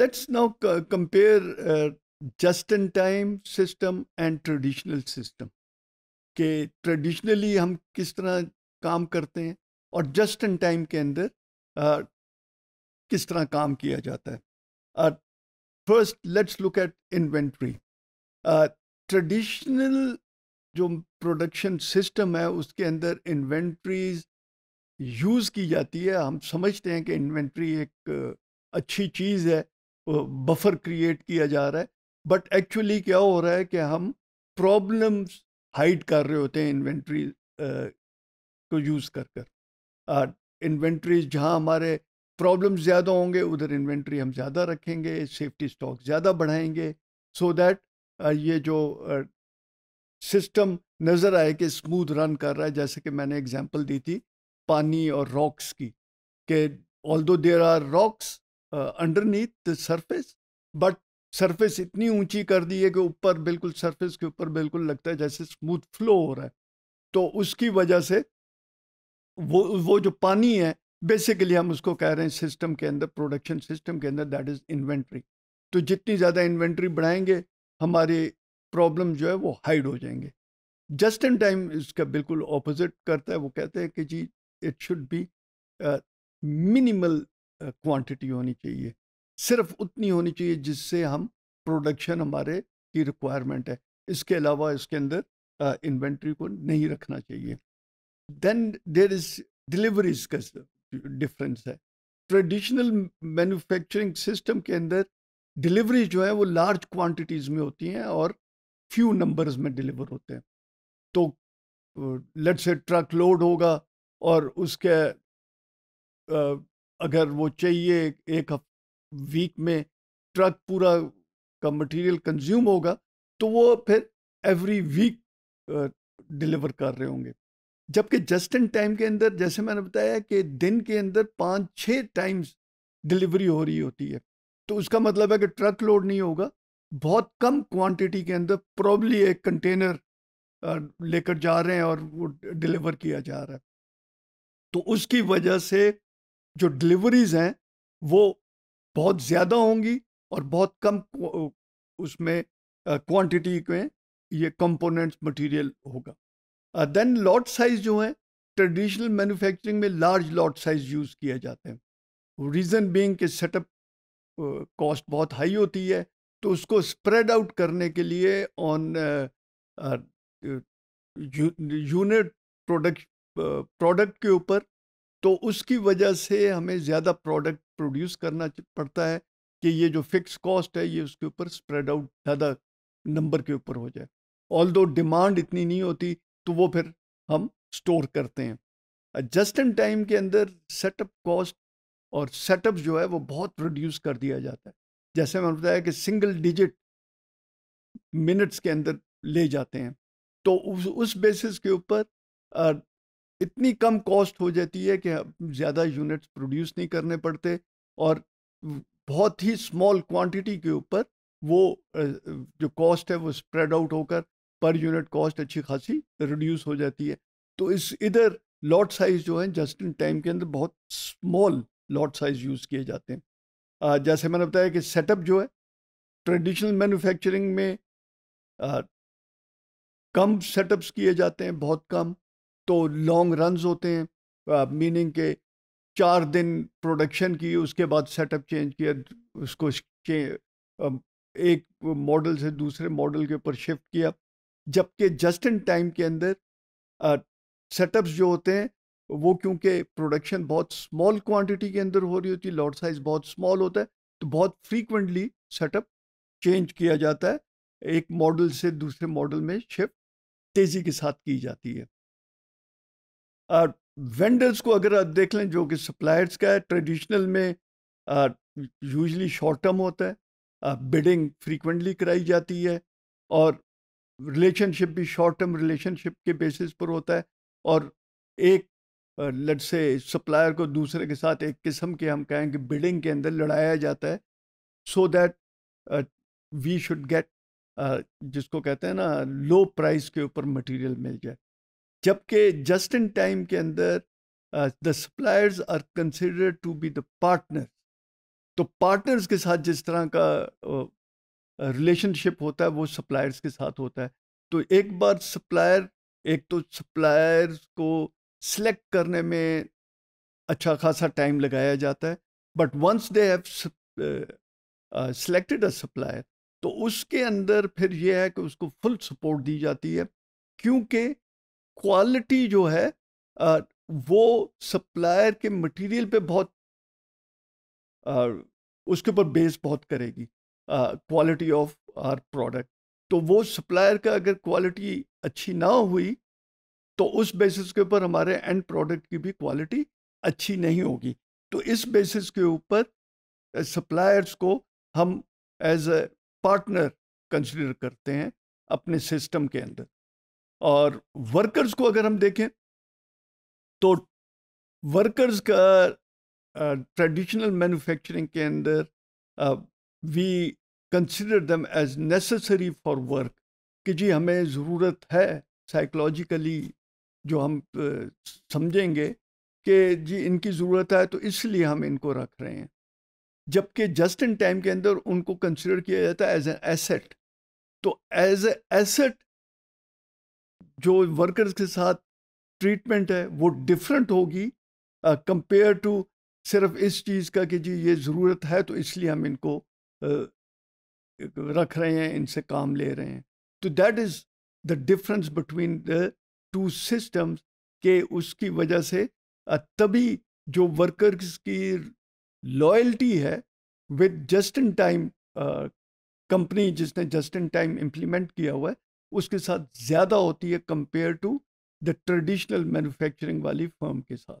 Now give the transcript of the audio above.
let's now uh, compare uh, just in time system and traditional system के traditionally हम किस तरह काम करते हैं और जस्ट इन टाइम के अंदर uh, किस तरह काम किया जाता है first let's look at inventory traditional जो प्रोडक्शन सिस्टम है उसके अंदर इन्वेंट्रीज यूज़ की जाती है हम समझते हैं कि इन्वेंट्री एक अच्छी चीज़ है बफर क्रिएट किया जा रहा है बट एक्चुअली क्या हो रहा है कि हम प्रॉब्लम्स हाइड कर रहे होते हैं इन्वेंट्री को यूज़ कर कर इन्वेंट्रीज जहाँ हमारे प्रॉब्लम ज़्यादा होंगे उधर इन्वेंट्री हम ज़्यादा रखेंगे सेफ्टी स्टॉक ज़्यादा बढ़ाएंगे सो so दैट ये जो सिस्टम नज़र आए कि स्मूथ रन कर रहा है जैसे कि मैंने एग्जांपल दी थी पानी और रॉक्स की कि although there are rocks underneath the surface but surface इतनी ऊंची कर दी है कि ऊपर बिल्कुल सरफेस के ऊपर बिल्कुल लगता है जैसे स्मूथ फ्लो हो रहा है तो उसकी वजह से वो वो जो पानी है बेसिकली हम उसको कह रहे हैं सिस्टम के अंदर प्रोडक्शन सिस्टम के अंदर दैट इज़ इन्वेंट्री तो जितनी ज़्यादा इन्वेंट्री बढ़ाएंगे हमारे प्रॉब्लम जो है वो हाइड हो जाएंगे जस्ट इन टाइम इसका बिल्कुल ऑपोजिट करता है वो कहते हैं कि जी it should be minimal quantity होनी चाहिए सिर्फ उतनी होनी चाहिए जिससे हम प्रोडक्शन हमारे की रिक्वायरमेंट है इसके अलावा इसके अंदर इन्वेंट्री को नहीं रखना चाहिए देन देर इज डिलीवरीज का डिफरेंस है ट्रेडिशनल मैन्युफैक्चरिंग सिस्टम के अंदर डिलीवरी जो है वो लार्ज क्वांटिटीज़ में होती हैं और फ्यू नंबर्स में डिलीवर होते हैं तो लेट्स से ट्रक लोड होगा और उसके अगर वो चाहिए एक हफ- वीक में ट्रक पूरा का मटेरियल कंज्यूम होगा तो वो फिर एवरी वीक डिलीवर कर रहे होंगे जबकि जस्ट इन टाइम के अंदर जैसे मैंने बताया कि दिन के अंदर पाँच छः टाइम्स डिलीवरी हो रही होती है तो उसका मतलब है कि ट्रक लोड नहीं होगा बहुत कम क्वांटिटी के अंदर प्रॉब्ली एक कंटेनर लेकर जा रहे हैं और वो डिलीवर किया जा रहा है तो उसकी वजह से जो डिलीवरीज हैं वो बहुत ज़्यादा होंगी और बहुत कम उसमें क्वांटिटी में ये कंपोनेंट्स मटेरियल होगा देन लॉट साइज जो है ट्रेडिशनल मैन्युफैक्चरिंग में लार्ज लॉट साइज यूज़ किए जाते हैं रीज़न बीइंग के सेटअप कॉस्ट बहुत हाई होती है तो उसको स्प्रेड आउट करने के लिए ऑन यूनिट प्रोडक्ट प्रोडक्ट के ऊपर तो उसकी वजह से हमें ज़्यादा प्रोडक्ट प्रोड्यूस करना पड़ता है कि ये जो फिक्स कॉस्ट है ये उसके ऊपर स्प्रेड आउट ज़्यादा नंबर के ऊपर हो जाए ऑल दो डिमांड इतनी नहीं होती तो वो फिर हम स्टोर करते हैं जस्ट इन टाइम के अंदर सेटअप कॉस्ट और सेटअप जो है वो बहुत रिड्यूस कर दिया जाता है जैसे मैंने बताया कि सिंगल डिजिट मिनट्स के अंदर ले जाते हैं तो उस उस बेसिस के ऊपर इतनी कम कॉस्ट हो जाती है कि ज़्यादा यूनिट्स प्रोड्यूस नहीं करने पड़ते और बहुत ही स्मॉल क्वांटिटी के ऊपर वो जो कॉस्ट है वो स्प्रेड आउट होकर पर यूनिट कॉस्ट अच्छी खासी रिड्यूस हो जाती है तो इस इधर लॉट साइज जो है जस्ट इन टाइम के अंदर बहुत स्मॉल लॉट साइज यूज़ किए जाते हैं जैसे मैंने बताया कि सेटअप जो है ट्रेडिशनल मैन्युफैक्चरिंग में आ, कम सेटअप्स किए जाते हैं बहुत कम तो लॉन्ग रन्स होते हैं मीनिंग के चार दिन प्रोडक्शन की उसके बाद सेटअप चेंज किया उसको एक मॉडल से दूसरे मॉडल के ऊपर शिफ्ट किया जबकि जस्ट इन टाइम के अंदर सेटअप्स जो होते हैं वो क्योंकि प्रोडक्शन बहुत स्मॉल क्वांटिटी के अंदर हो रही होती है लॉट साइज बहुत स्मॉल होता है तो बहुत फ्रीक्वेंटली सेटअप चेंज किया जाता है एक मॉडल से दूसरे मॉडल में शिफ्ट तेज़ी के साथ की जाती है और वेंडर्स को अगर आप देख लें जो कि सप्लायर्स का है ट्रेडिशनल में यूजली शॉर्ट टर्म होता है बिडिंग फ्रीक्वेंटली कराई जाती है और रिलेशनशिप भी शॉर्ट टर्म रिलेशनशिप के बेसिस पर होता है और एक लट से सप्लायर को दूसरे के साथ एक किस्म के हम कहें कि बिडिंग के अंदर लड़ाया जाता है so that we should get जिसको कहते हैं ना लो प्राइस के ऊपर मटेरियल मिल जाए जबकि जस्ट इन टाइम के अंदर the suppliers are considered to be the partner तो पार्टनर्स के साथ जिस तरह का रिलेशनशिप होता है वो सप्लायर्स के साथ होता है तो एक बार सप्लायर एक तो सप्लायर्स को सिलेक्ट करने में अच्छा खासा टाइम लगाया जाता है but once they have selected a supplier तो उसके अंदर फिर यह है कि उसको फुल सपोर्ट दी जाती है क्योंकि क्वालिटी जो है वो सप्लायर के मटेरियल पे बहुत उसके ऊपर बेस बहुत करेगी क्वालिटी ऑफ आर प्रोडक्ट तो वो सप्लायर का अगर क्वालिटी अच्छी ना हुई तो उस बेसिस के ऊपर हमारे एंड प्रोडक्ट की भी क्वालिटी अच्छी नहीं होगी तो इस बेसिस के ऊपर सप्लायर्स को हम एज ए पार्टनर कंसिडर करते हैं अपने सिस्टम के अंदर और वर्कर्स को अगर हम देखें तो वर्कर्स का ट्रेडिशनल मैन्युफैक्चरिंग के अंदर we consider them as necessary for work कि जी हमें ज़रूरत है साइकोलॉजिकली जो हम uh, समझेंगे कि जी इनकी ज़रूरत है तो इसलिए हम इनको रख रहे हैं जबकि जस्ट इन टाइम के अंदर उनको कंसिडर किया जाता है एज एन एसेट तो एज ए एसेट जो वर्कर्स के साथ ट्रीटमेंट है वो डिफरेंट होगी कंपेयर टू सिर्फ इस चीज़ का कि जी ये ज़रूरत है तो इसलिए हम इनको uh, रख रहे हैं इनसे काम ले रहे हैं तो that is the difference between the two systems के उसकी वजह से तभी जो वर्कर्स की लॉयल्टी है with just in time company जिसने जस्ट इन टाइम इम्प्लीमेंट किया हुआ है उसके साथ ज़्यादा होती है compare to the traditional manufacturing वाली फर्म के साथ